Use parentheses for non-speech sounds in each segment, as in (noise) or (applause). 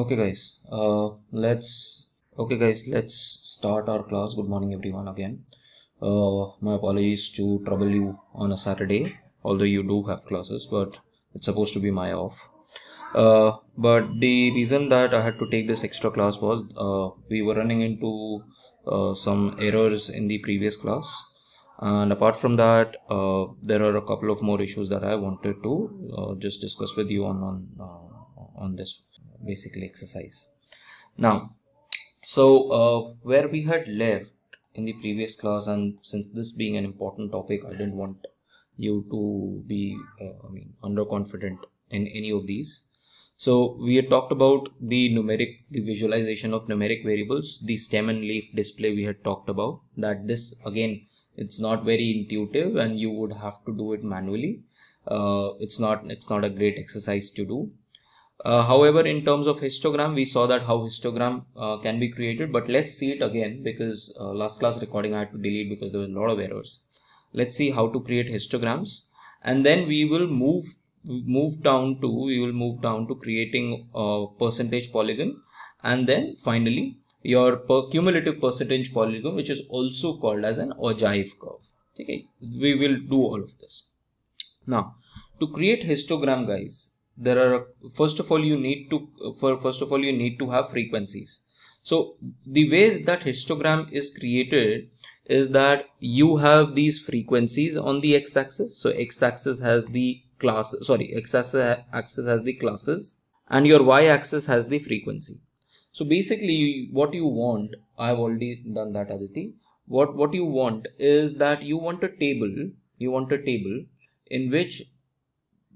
okay guys uh, let's okay guys let's start our class good morning everyone again uh, my apologies to trouble you on a saturday although you do have classes but it's supposed to be my off uh, but the reason that i had to take this extra class was uh, we were running into uh, some errors in the previous class and apart from that uh, there are a couple of more issues that i wanted to just discuss with you on on on this basically exercise now so uh, where we had left in the previous class and since this being an important topic i didn't want you to be uh, i mean underconfident in any of these so we had talked about the numeric, the visualization of numeric variables, the stem and leaf display we had talked about that this again, it's not very intuitive and you would have to do it manually. Uh, it's not, it's not a great exercise to do. Uh, however, in terms of histogram, we saw that how histogram uh, can be created, but let's see it again because uh, last class recording I had to delete because there was a lot of errors. Let's see how to create histograms and then we will move move down to we will move down to creating a percentage polygon and then finally your per cumulative percentage polygon which is also called as an ogive curve okay we will do all of this now to create histogram guys there are first of all you need to for first of all you need to have frequencies so the way that histogram is created is that you have these frequencies on the x-axis so x-axis has the class sorry x-axis has the classes and your y-axis has the frequency so basically what you want i've already done that aditi what what you want is that you want a table you want a table in which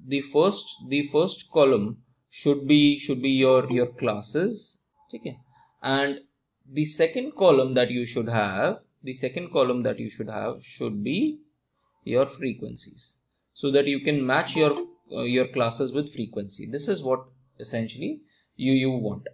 the first the first column should be should be your your classes okay and the second column that you should have the second column that you should have should be your frequencies so that you can match your uh, your classes with frequency this is what essentially you you want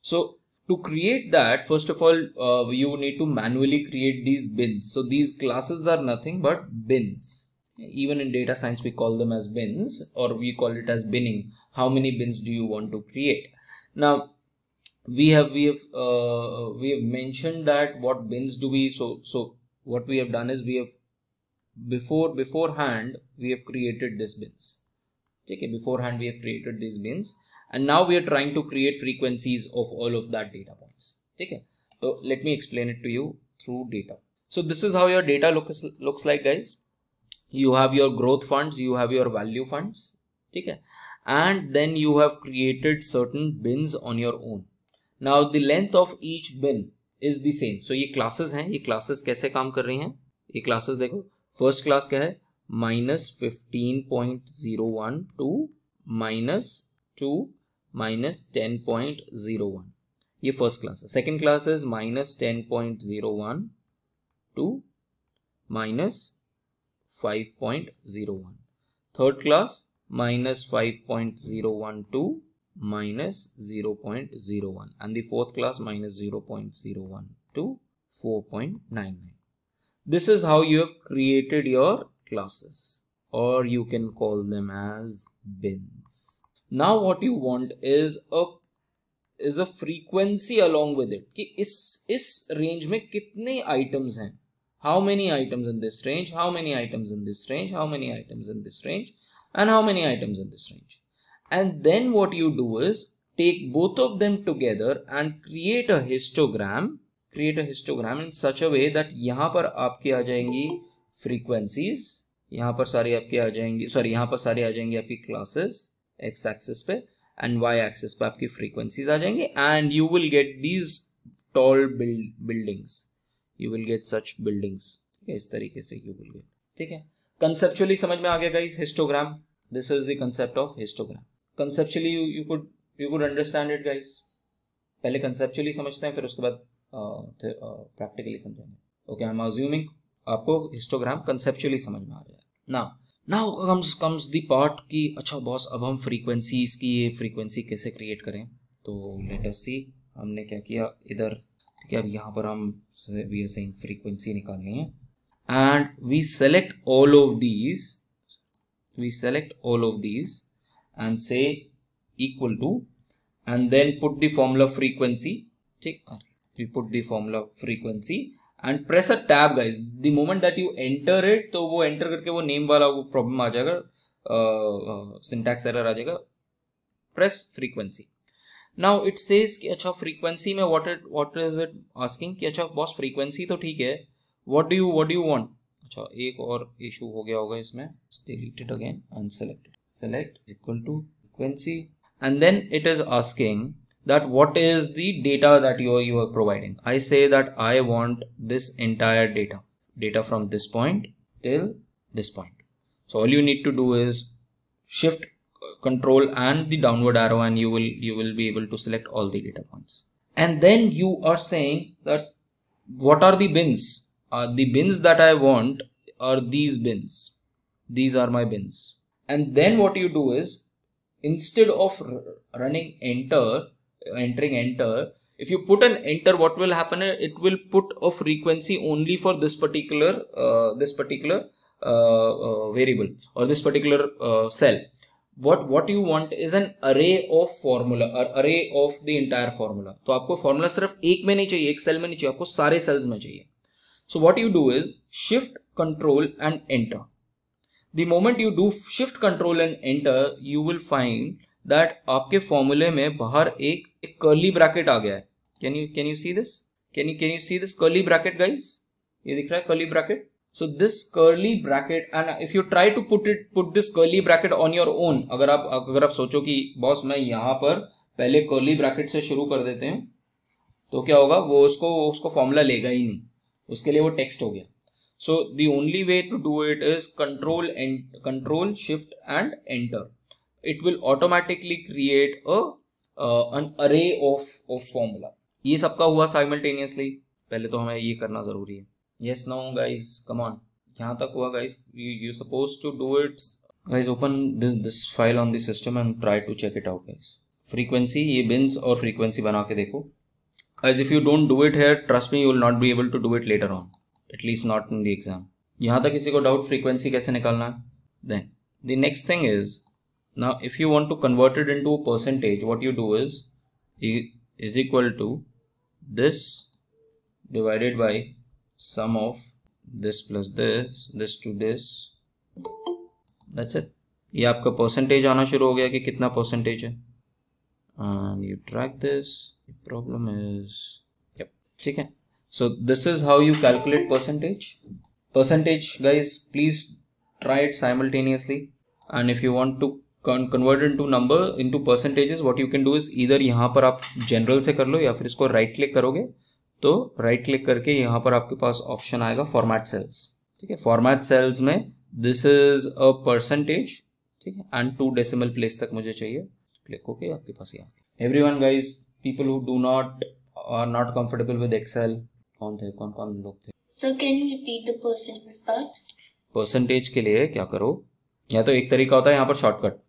so to create that first of all uh, you need to manually create these bins so these classes are nothing but bins even in data science we call them as bins or we call it as binning how many bins do you want to create now we have we have uh, we have mentioned that what bins do we so so what we have done is we have before beforehand we have created these bins okay beforehand we have created these bins and now we are trying to create frequencies of all of that data points okay so let me explain it to you through data so this is how your data looks looks like guys you have your growth fund you have your value fund ठीक है and then you have created certain bin on your own now the length of each bin is the same so ये classes हैं ये classes कैसे काम कर रही हैं ये क्लासेस देखो फर्स्ट क्लास क्या है minus fifteen point zero one to minus to minus ten point zero one ये फर्स्ट क्लास है second class is minus ten point zero one to minus 5.01. Third class minus 5.01 to minus 0.01 and the fourth class minus 0.01 to 4.99. This is how you have created your classes or you can call them as bins. Now what you want is a is a frequency along with it कि इस इस range में कितने items? how many items in this range, how many items in this range, how many items in this range, and how many items in this range. And then what you do is take both of them together and create a histogram, create a histogram in such a way that यहाँ पर आपके आ जाएंगी frequencies, यहाँ पर सारी आपके आ जाएंगी, sorry यहाँ पर सारी आ जाएंगी आपकी classes, x axis पे and y axis पे आपकी frequencies आ जाएंगी and you will get these tall build, buildings. You will get such buildings ठीक है इस तरीके से यू विल गेट ठीक है कंसेप्चुअली समझ में आ गया guys histogram this is the concept of histogram conceptually you you could you could understand it guys पहले कंसेप्चुअली समझते हैं फिर उसके बाद प्रैक्टिकली समझेंगे ओके आई एम अज्यूमिंग आपको हिस्टोग्राम कंसेप्चुअली समझ में आ गया ना now comes comes the part की अच्छा बॉस अब हम फ्रीक्वेंसीज की ये फ्रीक्वेंसी कैसे क्रिएट करें तो लेट अस सी हमने क्या किया इधर ठीक है अब यहाँ पर हम वी आर सेइंग फ्रीक्वेंसी निकालनी है and we select all of these we select all of these and say equal to and then put the formula frequency ठीक we put the formula frequency and press a tab guys the moment that you enter it तो वो enter करके वो name वाला वो problem आ जाएगा syntax error आ जाएगा press frequency now it says कि अच्छा फ्रीक्वेंसी में what it what is it asking कि अच्छा बॉस फ्रीक्वेंसी तो ठीक है what do you what do you want अच्छा एक और इशू हो गया होगा इसमें deleted again unselected select is equal to frequency and then it is asking that what is the data that you are, you are providing i say that i want this entire data data from this point till this point so all you need to do is shift control and the downward arrow and you will you will be able to select all the data points and then you are saying that what are the bins uh, the bins that i want are these bins these are my bins and then what you do is instead of running enter entering enter if you put an enter what will happen it will put a frequency only for this particular uh, this particular uh, uh, variable or this particular uh, cell what what you want is an array of formula और array of the entire formula तो आपको formula सिर्फ एक में नहीं चाहिए एक cell में नहीं चाहिए आपको सारे cells में चाहिए so what you do is shift control and enter the moment you do shift control and enter you will find that आपके formula में बाहर एक, एक curly bracket आ गया है can you can you see this can you can you see this curly bracket guys ये दिख रहा है curly bracket so this curly bracket and if you try to put it put this curly bracket on your own अगर आप अगर आप सोचो कि बॉस मैं यहां पर पहले कर्ली ब्रैकेट से शुरू कर देते हैं तो क्या होगा वो उसको उसको फॉर्मूला लेगा ही नहीं उसके लिए वो टेक्स्ट हो गया so the only way to do it is control and control shift and enter it will automatically create a an array of of formula ये सबका हुआ साइमल्टेनियसली पहले तो हमें ये करना जरूरी है yes now guys come on yahan tak hua guys you you supposed to do it guys open this this file on the system and try to check it out guys frequency ye bins और frequency बना के देखो as if you don't do it here trust me you will not be able to do it later on at least not in the exam यहाँ तक किसी को doubt frequency कैसे निकालना Then the next thing is, now if you want to convert it into a percentage what you do is is equal to this divided by sum of this plus this this to this that's it ये आपका percentage आना शुरू हो गया कि कितना percentage है and you track this problem is yep ठीक है so this is how you calculate percentage percentage guys please try it simultaneously and if you want to con convert into number into percentages what you can do is either यहाँ पर आप general से कर लो या फिर इसको right click करोगे तो राइट right क्लिक करके यहां पर आपके पास ऑप्शन आएगा फॉर्मेट सेल्स ठीक है फॉर्मेट सेल्स में दिस इज अ परसेंटेज ठीक है एंड टू डेसिमल प्लेस तक मुझे चाहिए क्लिक होके आपके पास यहाँ everyone guys people who do not are not comfortable with Excel कौन थे कौन कौन लोग थे परसेंटेज so के लिए क्या करो या तो एक तरीका होता है यहाँ पर शॉर्टकट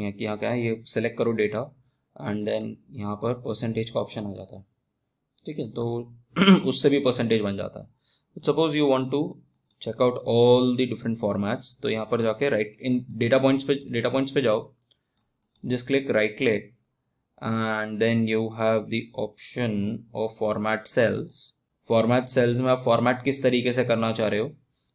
यहाँ की यहाँ क्या है ये सिलेक्ट करो डेटा एंड देन यहाँ पर परसेंटेज का ऑप्शन आ जाता है ठीक है तो (clears throat) उससे भी परसेंटेज बन जाता है suppose you want to check out all the different formats तो यहाँ पर जाके राइट इन डेटा पॉइंट्स पे डेटा पॉइंट्स पे जाओ जिस click right click and then you have the option of format cells format cells में आप फॉर्मैट किस तरीके से करना चाह रहे हो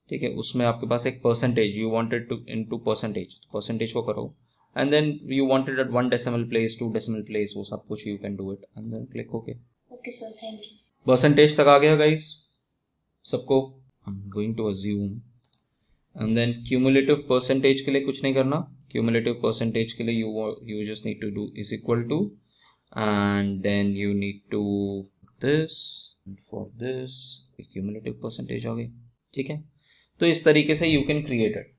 ठीक है उसमें आपके पास एक percentage you wanted to into percentage percentage को करो and then you wanted at one decimal place two decimal place वो सब कुछ you can do it and then click okay okay sir thank you percentage तक आ गया guys सबको I am going to assume and then cumulative percentage के लिए कुछ नहीं करना क्यूमुलेटिव परसेंटेज के लिए you you just need to do is equal to and then you need to this for this cumulative percentage आ गई ठीक है तो इस तरीके से you can create it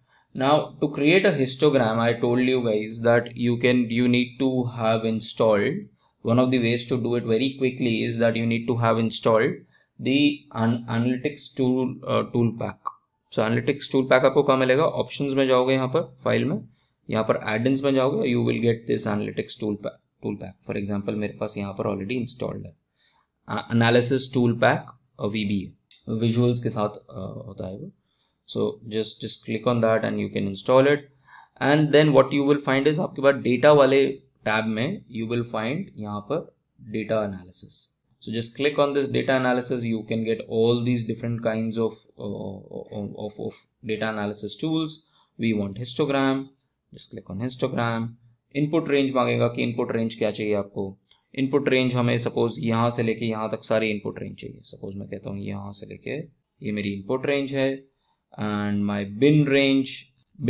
now to create a histogram I told you guys that you can you need to have installed one of the ways to do it very quickly is that you need to have installed the analytics tool uh, tool pack so analytics tool pack आपको कहाँ मिलेगा option में जाओगे यहाँ पर file में यहाँ पर एडिंस में जाओगे you will get this analytics tool pack tool pack for example मेरे पास यहाँ पर ऑलरेडी इंस्टॉल्ड है analysis tool pack V B visuals के साथ uh, होता है वो so just just click on that and you can install it and then what you will find is आपके पास डेटा वाले टैब में यू विल फाइंड यहाँ पर data analysis so just click on this data analysis you can get all these different kind of of of data analysis tools we want histogram just click on histogram input range मांगेगा कि input range क्या चाहिए आपको input range हमें suppose यहाँ से लेके यहाँ तक सारी इनपुट रेंज चाहिए सपोज मैं कहता हूँ यहाँ से लेके ये मेरी इनपुट रेंज है and my bin range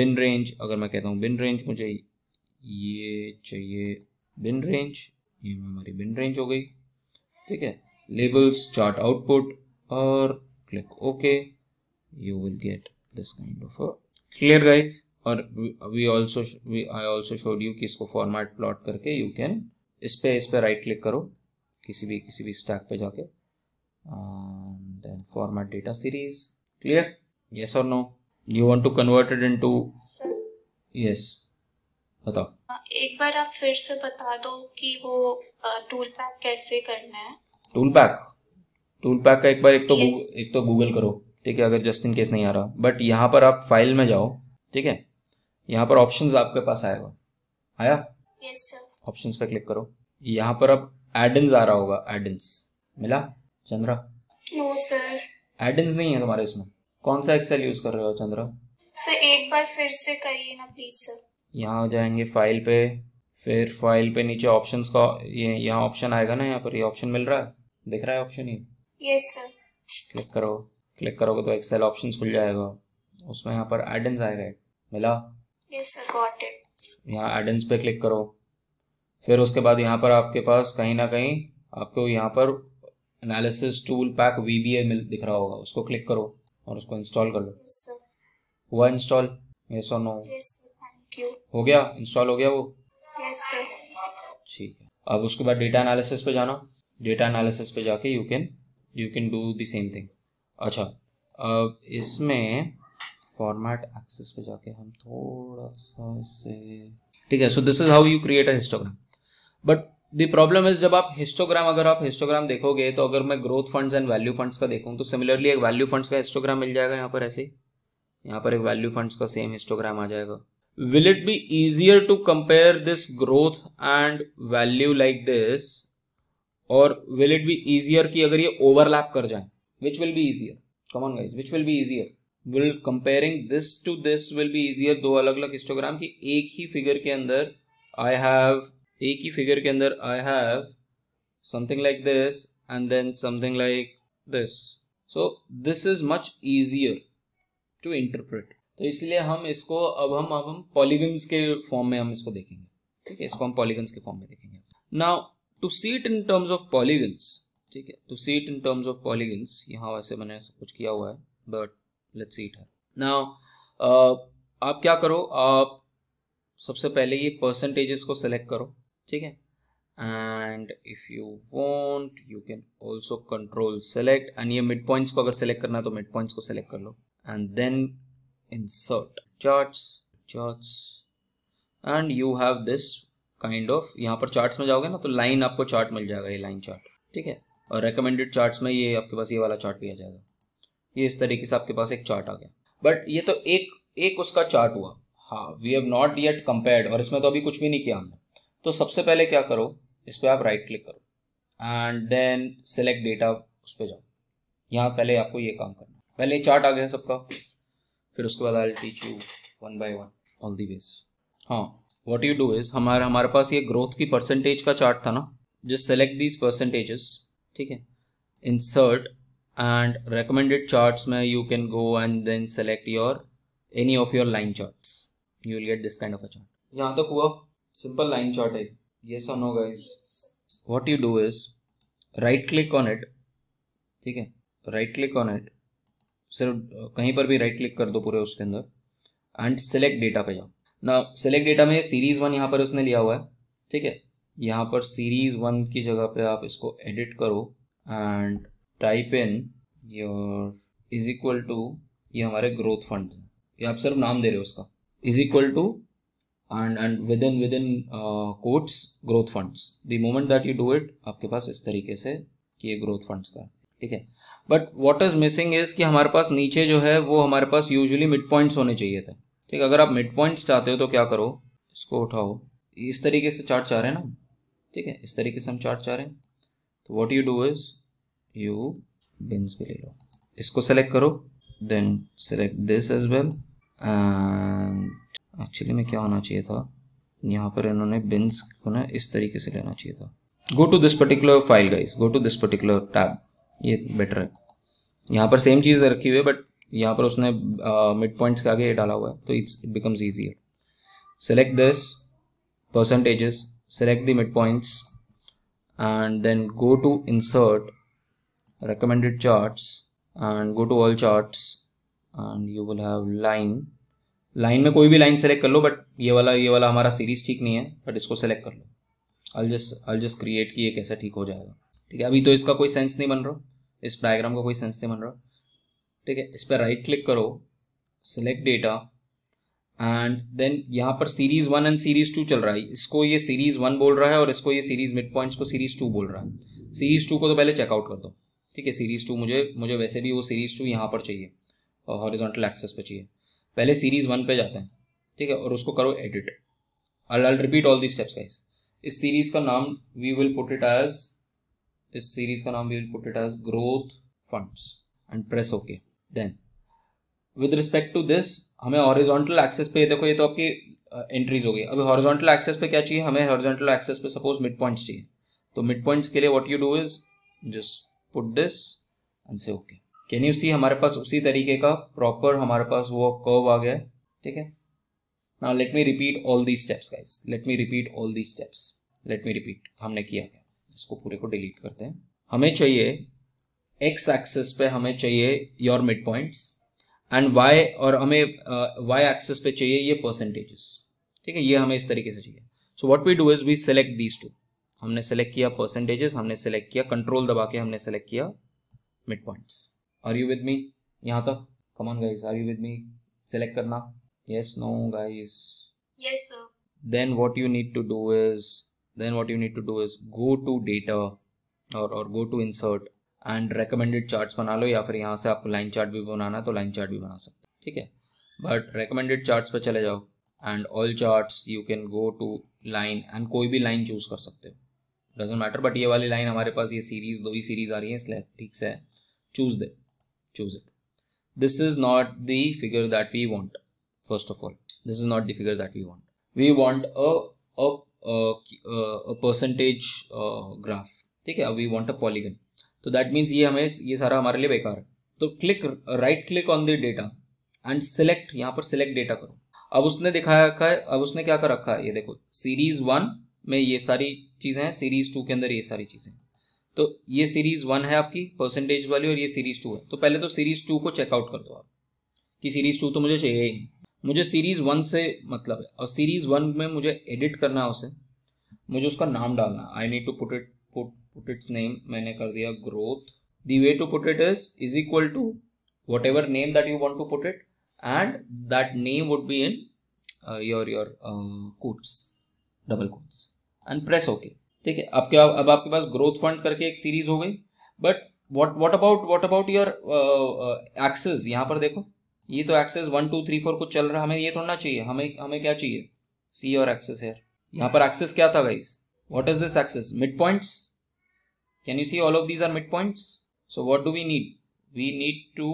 bin range अगर मैं कहता हूँ बिन रेंज मुझे ये चाहिए बिन रेंज ये हमारी बिन रेंज हो गई ठीक है लेबल्स चार्ट आउटपुट और click okay you will get this kind of clear guys और we also we I also showed you कि इसको फॉर्मेट प्लॉट करके यू कैन इस पे इस पे राइट क्लिक करो किसी भी किसी भी स्टैक पे जाके then format data series clear yes और no you want to convert it into yes बताओ हाँ, एक बार आप फिर से बता दो कि वो टूल पैक कैसे करना है टूल पैक टूल पैक का एक बार एक तो yes. एक तो गूगल करो ठीक है अगर जस्ट इन केस नहीं आ रहा बट यहाँ पर आप फाइल में जाओ ठीक है यहाँ पर ऑप्शंस आपके पास आएगा आया yes, ऑप्शंस पे क्लिक करो यहाँ पर अब एडेंस आ रहा होगा एडेंस मिला चंद्रा नो सर एडेंस नहीं है तुम्हारे इसमें कौन सा एक्सेल यूज कर रहे हो चंद्रा सर एक बार फिर से करिए ना प्लीज सर यहाँ जाएंगे फाइल पे फिर फाइल पे नीचे ऑप्शंस का ये यहाँ ऑप्शन आएगा ना यहाँ पर ये ऑप्शन मिल रहा है दिख रहा है ऑप्शन ये यस सर क्लिक करो क्लिक करोगे तो एक्सेल ऑप्शन खुल जाएगा उसमें यहाँ पर एडेंस आएगा मिला यस सर गॉट इट यहाँ एडेंस पे क्लिक करो फिर उसके बाद यहाँ पर आपके पास कहीं ना कहीं आपको यहाँ पर एनालिसिस टूल पैक वीबीए मिल दिख रहा होगा उसको क्लिक करो और उसको इंस्टॉल कर लो हुआ इंस्टॉल यस और नो हो गया इंस्टॉल हो गया वो ठीक है अब उसके बाद डेटा एनालिसिस पे जाना डेटा एनालिसिस पे जाके you can you can do the same thing अच्छा अब इसमें फॉर्मेट एक्सेस पे जाके हम थोड़ा सा इसे ठीक है so this is how you create a histogram but the problem is जब आप हिस्टोग्राम अगर आप हिस्टोग्राम देखोगे तो अगर मैं growth funds and value funds का देखूँ तो सिमिलरली एक वैल्यू फंड्स का हिस्टोग्राम मिल जाएगा यहाँ पर ऐसे यहाँ पर एक वैल्यू फंड्स का सेम हिस्टोग्राम आ जाएगा will it be easier to compare this growth and value like this or will it be easier कि अगर ये overlap कर which will be easier come on guys which will be easier will comparing this to this will be easier दो अलग अलग histogram ki एक ही figure के अंदर I have एक ही figure के अंदर I have something like this and then something like this so this is much easier to interpret तो इसलिए हम इसको अब हम अब हम पॉलीगन्स के फॉर्म में हम इसको देखेंगे ठीक है इसको हम पॉलीगन्स के फॉर्म में देखेंगे now to see it in terms of polygons ठीक है to see it in terms of polygons यहाँ वैसे मैंने सब कुछ किया हुआ है बट लेट्स सी इट है नाउ आप क्या करो आप सबसे पहले ये परसेंटेजेस को सेलेक्ट करो ठीक है and if you want you can also control select and ये मिड पॉइंट्स को अगर सेलेक्ट करना है तो मिड पॉइंट्स को सेलेक्ट कर लो and then insert charts charts and you have this kind of, यहाँ पर charts में जाओगे ना तो line आपको chart मिल जाएगा ये line chart ठीक है और recommended charts में ये आपके पास ये वाला chart भी आ जाएगा ये इस तरीके से आपके पास एक chart आ गया but ये तो एक एक उसका chart हुआ हाँ we have not yet compared और इसमें तो अभी कुछ भी नहीं किया हमने तो सबसे पहले क्या करो इस पर आप राइट क्लिक करो एंड देन सेलेक्ट डेटा उस पर जाओ यहाँ पहले आपको ये काम करना पहले चार्ट आ गया सबका फिर उसके बाद I teach you one by one all the ways हाँ वॉट यू डू इज हमारे हमारे पास ये ग्रोथ की परसेंटेज का चार्ट था ना जस्ट सेलेक्ट दीज परसेंटेजेस ठीक है इंसर्ट एंड रिकमेंडेड चार्ट्स में you can go and then select your any of your line charts you will get this kind of a chart यहाँ तक हुआ सिंपल लाइन चार्ट है ये so no guys what you do is right click on it ठीक है right click on it सिर्फ कहीं पर भी राइट क्लिक कर दो पूरे उसके अंदर एंड सेलेक्ट डेटा पे जाओ ना सेलेक्ट डेटा में सीरीज वन यहाँ पर उसने लिया हुआ है ठीक है यहाँ पर सीरीज वन की जगह पे आप इसको एडिट करो and type in your is equal to ये हमारे ग्रोथ फंड ये आप सिर्फ नाम दे रहे हो उसका is equal to and and with in with in quotes growth funds the moment that you do it आपके पास इस तरीके से ये ग्रोथ फंड्स का ठीक है but what is missing is कि हमारे पास नीचे जो है वो हमारे पास यूजली मिड पॉइंट्स होने चाहिए थे ठीक है अगर आप मिड पॉइंट्स चाहते हो तो क्या करो इसको उठाओ इस तरीके से चार्ट चाह रहे हैं ना ठीक है इस तरीके से हम चार्ट चाह रहे हैं तो what you do is you bins भी ले लो इसको सेलेक्ट करो then select this as well and actually में क्या होना चाहिए था यहाँ पर इन्होंने बिन्स को ना इस तरीके से लेना चाहिए था go to this particular file guys go to this particular tab ये बेटर है यहाँ पर सेम चीज़ रखी हुई है बट यहाँ पर उसने मिड पॉइंट्स के आगे ये डाला हुआ है तो it's it becomes easier select this percentages select the mid points and then go to insert recommended charts and go to all charts and you will have line में कोई भी लाइन सेलेक्ट कर लो बट ये वाला ये वाला हमारा series ठीक नहीं है बट इसको सेलेक्ट कर लो I'll just I'll just create की ये कैसा ठीक हो जाएगा ठीक है अभी तो इसका कोई सेंस नहीं बन रहा इस डायग्राम का कोई सेंस नहीं बन रहा ठीक है इस पर राइट क्लिक करो सिलेक्ट डेटा एंड देन यहाँ पर series one and series two चल रहा है इसको ये सीरीज वन बोल रहा है और इसको ये सीरीज मिड पॉइंट्स को सीरीज टू बोल रहा है सीरीज टू को तो पहले चेकआउट कर दो ठीक है सीरीज टू मुझे मुझे वैसे भी वो सीरीज टू यहाँ पर चाहिए और हॉरिजॉन्टल एक्सेस पर चाहिए पहले सीरीज वन पे जाते हैं ठीक है और उसको करो edit I repeat all the steps guys इस सीरीज का नाम we will put it as इस सीरीज का नाम we will put it as growth funds and press okay then with respect to this हमें हॉरिजॉन्टल एक्सेस पे देखो ये तो आपकी एंट्रीज हो अभी हॉरिजॉन्टल एक्सेस पे क्या चाहिए हमें हॉरिजॉन्टल एक्सेस पे सपोज मिड पॉइंट्स चाहिए तो मिड पॉइंट्स के लिए what you do is just put this and से ओके कैन यू सी हमारे पास उसी तरीके का प्रॉपर हमारे पास वो कर्व आ गया ठीक है ना let me repeat all the steps guys let me repeat all the steps let me repeat हमने किया क्या इसको पूरे को डिलीट करते हैं हमें चाहिए एक्स एक्सेस पे हमें चाहिए your mid points and Y और हमें वाई uh, एक्सेस पे चाहिए ये परसेंटेजेस ठीक है ये हमें इस तरीके से चाहिए so what we do is we select these two हमने सेलेक्ट किया परसेंटेजेस हमने सेलेक्ट किया कंट्रोल दबा के हमने सेलेक्ट किया mid points are you with me यहाँ तक come on guys are you with me select करना yes no guys then what you need to do is then what you need to do is go to data और और go to insert and recommended charts बना लो या फिर यहाँ से आपको लाइन चार्ट भी बनाना है तो लाइन चार्ट भी बना सकते हो ठीक है बट रिकमेंडेड चार्ट्स पर चले जाओ and all charts you can go to line and कोई भी लाइन चूज कर सकते हो डजेंट मैटर बट ये वाली लाइन हमारे पास ये सीरीज दो ही सीरीज आ रही है इसलिए ठीक से चूज दे choose it this is not the figure that we want first of all this is not the figure that we want we want a percentage graph ठीक है वी वांट अ पॉलीगन तो that means ये हमें ये सारा हमारे लिए बेकार है तो click right click on the data and select यहाँ पर सिलेक्ट डेटा करो अब उसने दिखाया रखा है अब उसने क्या कर रखा है ये देखो सीरीज वन में ये सारी चीज़ें हैं सीरीज टू के अंदर ये सारी चीज़ें तो ये सीरीज वन है आपकी परसेंटेज वाली और ये सीरीज टू है तो पहले तो सीरीज टू को चेकआउट कर दो आप कि सीरीज टू तो मुझे चाहिए ही नहीं मुझे सीरीज़ वन से मतलब है और सीरीज़ वन में मुझे एडिट करना है उसे मुझे उसका नाम डालना I need to put it put put its name मैंने कर दिया growth the way to put it is is equal to whatever name that you want to put it and that name would be in your your quotes double quotes and press okay ठीक है आपके अब आपके पास growth fund करके एक series हो गई but what what about what about your axis यहाँ पर देखो ये तो axis one two three four कुछ चल रहा है हमें ये थोड़ा ना चाहिए हमें हमें क्या चाहिए सी और एक्सेस हेयर यहाँ पर एक्सेस क्या था guys what is this axis mid points can you see all of these are mid points so what do we need we need to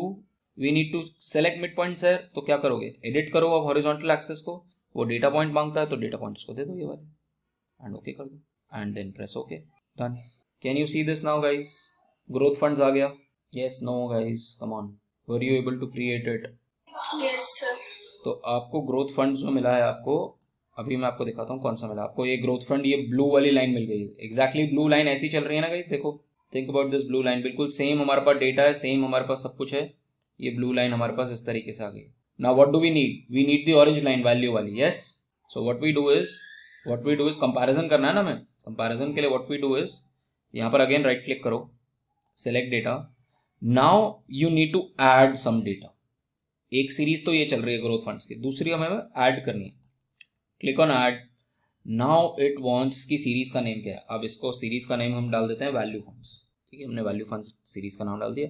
we need to select mid points है तो क्या करोगे edit करो अब horizontal axis को वो data point मांगता है तो डेटा पॉइंट को दे दो ये वाले एंड ओके कर दो and then press okay done can you see this now guys growth funds आ गया yes no guys come on were you able to create it yes, तो आपको ग्रोथ फंड जो मिला है आपको अभी मैं आपको दिखाता हूँ कौन सा मिला आपको ये ग्रोथ फंड ये ब्लू वाली लाइन मिल गई एग्जैक्टली ब्लू लाइन ऐसी चल रही है ना गाइस देखो think about this blue line बिल्कुल सेम हमारे पास डेटा है सेम हमारे पास सब कुछ है ये ब्लू लाइन हमारे पास इस तरीके से आ गई ना what do we need we need the orange line value वाली yes so what we do is what we do is comparison करना है ना हमें कंपेरिजन के लिए वट वी डू इज यहाँ पर अगेन राइट क्लिक करो select data now you need to add some data एक सीरीज तो ये चल रही है ग्रोथ फंड्स की दूसरी हमें ऐड करनी है click on add now it wants की सीरीज का नेम क्या है अब इसको सीरीज का नेम हम डाल देते हैं वैल्यू फंड्स ठीक है हमने वैल्यू फंड्स सीरीज का नाम डाल दिया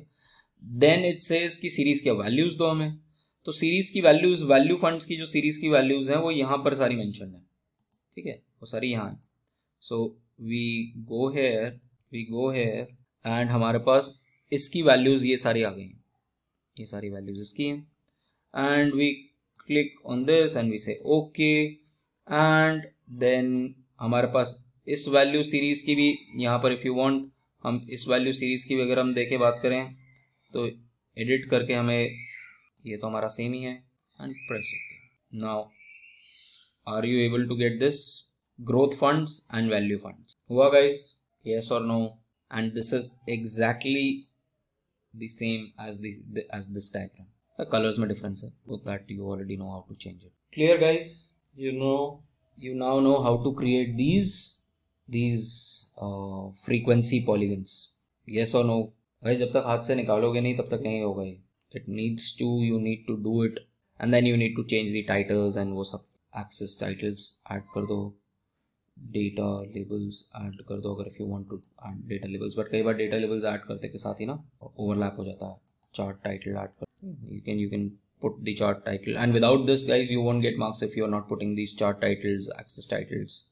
देन इट सेज की सीरीज के वैल्यूज दो हमें तो सीरीज की वैल्यूज वैल्यू फंड्स की जो सीरीज की वैल्यूज हैं वो यहाँ पर सारी मैंशन है ठीक है वो सारी यहाँ है so we go here we go here and हमारे पास इसकी वैल्यूज ये सारी आ गई हैं ये सारी वैल्यूज इसकी हैं and we click on this and we say okay and then हमारे पास इस वैल्यू सीरीज़ की भी यहाँ पर इफ़ यू वॉन्ट हम इस वैल्यू सीरीज़ की भी अगर हम देखे बात करें तो एडिट करके हमें ये तो हमारा सेम ही है and press now are you able to get this growth funds and value funds हुआ गाइस यस और no and this is exactly the same as this diagram colours में डिफरेंस है that you already know how to change it clear guys you know you now know how to create these these frequency polygons yes और no भाई जब तक हाथ से निकालोगे नहीं तब तक नहीं होगा it needs to you need to do it and then you need to change the titles and वो सब एक्सेस टाइटल्स ऐड कर दो डेटा लेबल्स ऐड कर दो अगर if you want to add data labels but कई बार data labels add करते के साथ ही ना ओवरलैप हो जाता है चार्ट टाइटल ऐड कर you can you can put the chart title and without this guys you won't get marks if you are not putting these chart titles access titles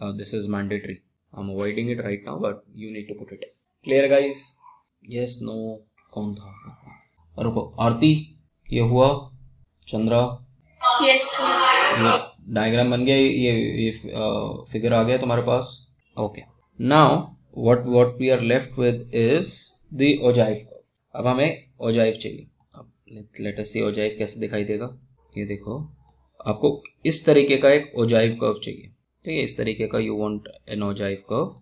uh, this is mandatory i'm avoiding it right now but you need to put it clear guys yes no कौन था रुको आरती ये हुआ Chandra yes, diagram बन गया ये ये figure आ गया तुम्हारे पास okay now what what we are left with is the ogive अब हमें ओजाइव चाहिए लेट सी ओजाइव कैसे दिखाई देगा ये देखो आपको इस तरीके का एक ओजाइव कर्व चाहिए ठीक है इस तरीके का you want an ogive curve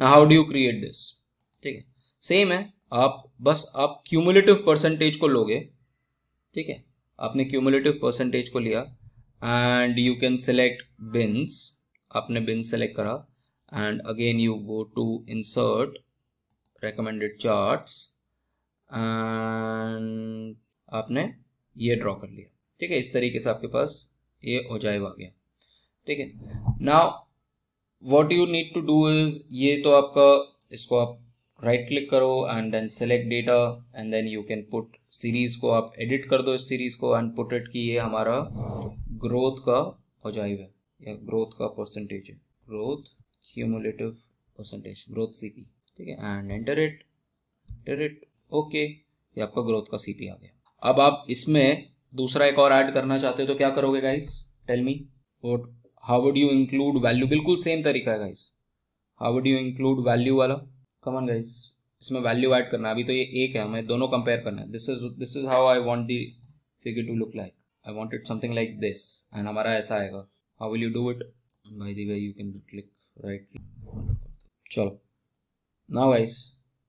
ना how do you create this ठीक है सेम है आप बस आप क्यूमुलेटिव परसेंटेज को लोगे ठीक है आपने क्यूमुलेटिव परसेंटेज को लिया and you can select bins आपने बिन सेलेक्ट करा and again you go to insert recommended chart and आपने ये ड्रॉ कर लिया ठीक है इस तरीके से आपके पास ये ओजाइव आ गया ठीक है now what you need to do is ये तो आपका इसको आप राइट क्लिक करो and then select data and then you can put series को आप एडिट कर दो इस सीरीज को एंड पुट इट कि ये हमारा ग्रोथ का ओजाइव है या ग्रोथ का परसेंटेज है growth cumulative percentage growth CP ठीक है and enter it enter it okay ये आपका ग्रोथ का सीपी आ गया अब आप इसमें दूसरा एक और ऐड करना चाहते हो तो क्या करोगे guys tell me what how would you include value बिल्कुल सेम तरीका है guys how would you include value वाला कमन गाइस इसमें वैल्यू ऐड करना अभी तो ये एक है हमें दोनों कंपेयर करना है this is this is how I want the figure to look like I want it something like this and हमारा ऐसा आएगा how will you do it by the way you can click right चलो now guys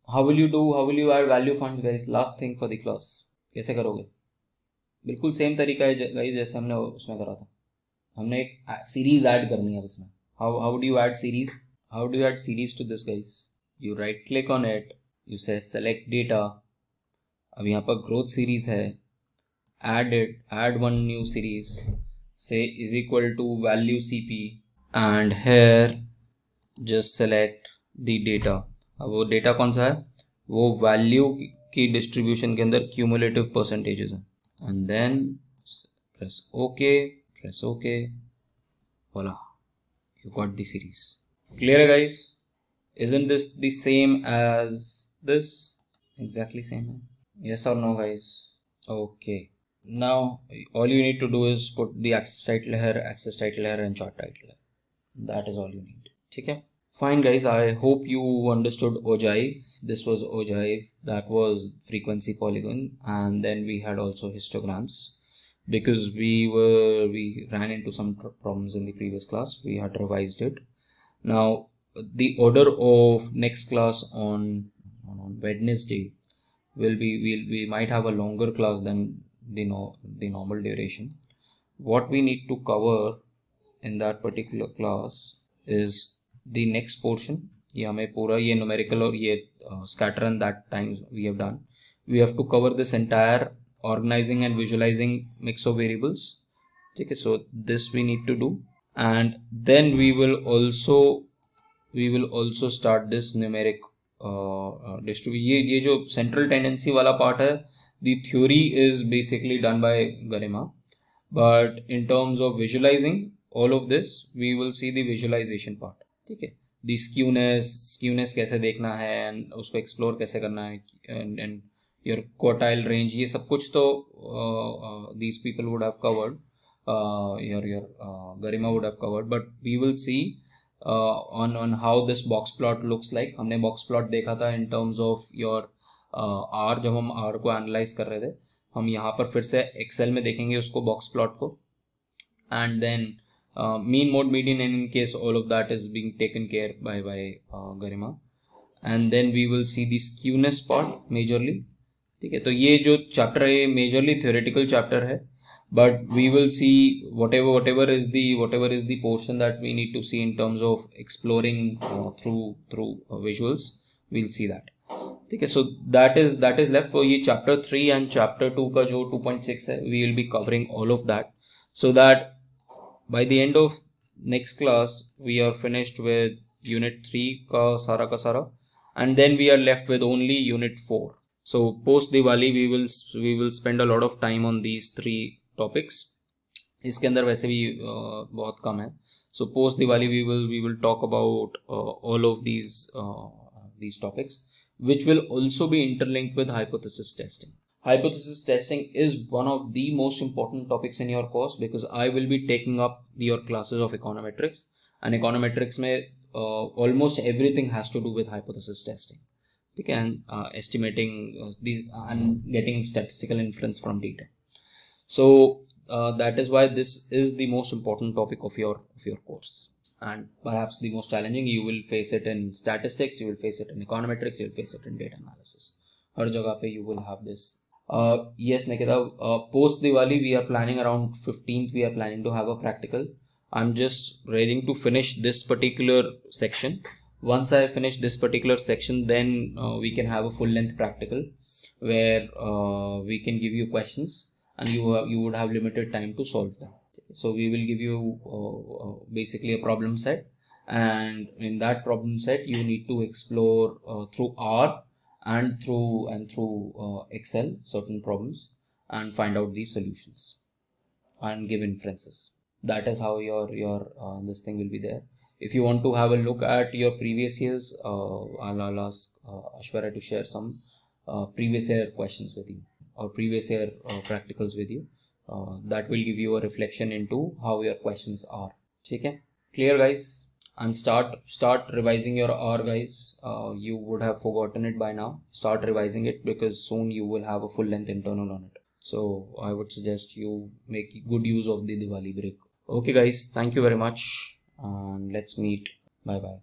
how will you do how will you add value fund guys last thing for the class कैसे करोगे बिल्कुल same तरीका है guys जैसे हमने उसमें करा था हमने एक सीरीज ऐड करनी है इसमें how how do you add series how do you add series to this guys you right click on it you say select data अब यहाँ पर ग्रोथ सीरीज है add it add one new series say is equal to value C P and here just select the data अब वो data कौन सा है वो वैल्यू की डिस्ट्रीब्यूशन के अंदर क्यूमुलेटिव परसेंटेजेस हैं and then press okay press okay बोला you got the series clear है guys isn't this the same as this exactly same yes or no guys okay now all you need to do is put the axis title here axis title here and chart title here that is all you need ठीक है fine guys i hope you understood ogive this was ogive that was frequency polygon and then we had also histograms because we were we ran into some problems in the previous class we had revised it now the order of next class on on wednesday will be we'll, we might have a longer class than the no, the normal duration what we need to cover in that particular class is the next portion ये हमें पूरा numerical और ये uh, scatter and that times we have done we have to cover this entire organizing and visualizing mix of variables okay so this we need to do and then we will also we will also start this numeric uh, uh distribution ये central tendency वाला part the theory is basically done by Garima but in terms of visualizing all of this we will see the visualization part ठीक है दी skewness skewness कैसे देखना है and उसको explore कैसे करना है and and your quartile range ये सब कुछ तो these people would have covered your your Garima would have covered but we will see on on how this box plot looks like हमने बॉक्स प्लॉट देखा था in terms of your R जब हम are को एनालाइज कर रहे थे हम यहाँ पर फिर से एक्सेल में देखेंगे उसको बॉक्स प्लॉट को and then uh, Uh, mean mode median and in case all of that is being taken care by by uh, garima and then we will see the skewness part majorly ठीक है तो ये जो chapter है ये majorly theoretical chapter है but we will see whatever whatever is the whatever is the portion that we need to see in terms of exploring through through visuals we'll see that ठीक है so that is that is left for ये chapter three and chapter two का जो two point six है we will be covering all of that so that by the end of next class we are finished with unit 3 ka sara ka sara and then we are left with only unit 4 so post diwali we will we will spend a lot of time on these three topics इसके अंदर वैसे भी बहुत कम है so post Diwali we will we will talk about all of these these topics, which will also be interlinked with hypothesis testing hypothesis testing is one of the most important topics in your course because I will be taking up your classes of econometrics and econometrics may uh, almost everything has to do with hypothesis testing okay, and uh, estimating uh, these and getting statistical inference from data so uh, that is why this is the most important topic of your of your course and perhaps the most challenging you will face it in statistics you will face it in econometrics you will face it in data analysis हर जगह you will have this. Uh, yes, Nikita, uh, post Diwali, we are planning around 15th, we are planning to have a practical. I'm just ready to finish this particular section. Once I finish this particular section, then uh, we can have a full length practical where uh, we can give you questions and you, have, uh, you would have limited time to solve them. So we will give you uh, basically a problem set and in that problem set, you need to explore through R and through and through uh, excel certain problems and find out these solutions and give inferences that is how your your uh, this thing will be there if you want to have a look at your previous years uh, I'll, I'll, ask uh, ashwara to share some uh, previous year questions with you or previous year uh, practicals with you uh, that will give you a reflection into how your questions are okay clear guys and start start revising your R guys. Uh, you would have forgotten it by now. Start revising it because soon you will have a full length internal on it. So I would suggest you make good use of the Diwali break. Okay guys, thank you very much and let's meet. Bye bye.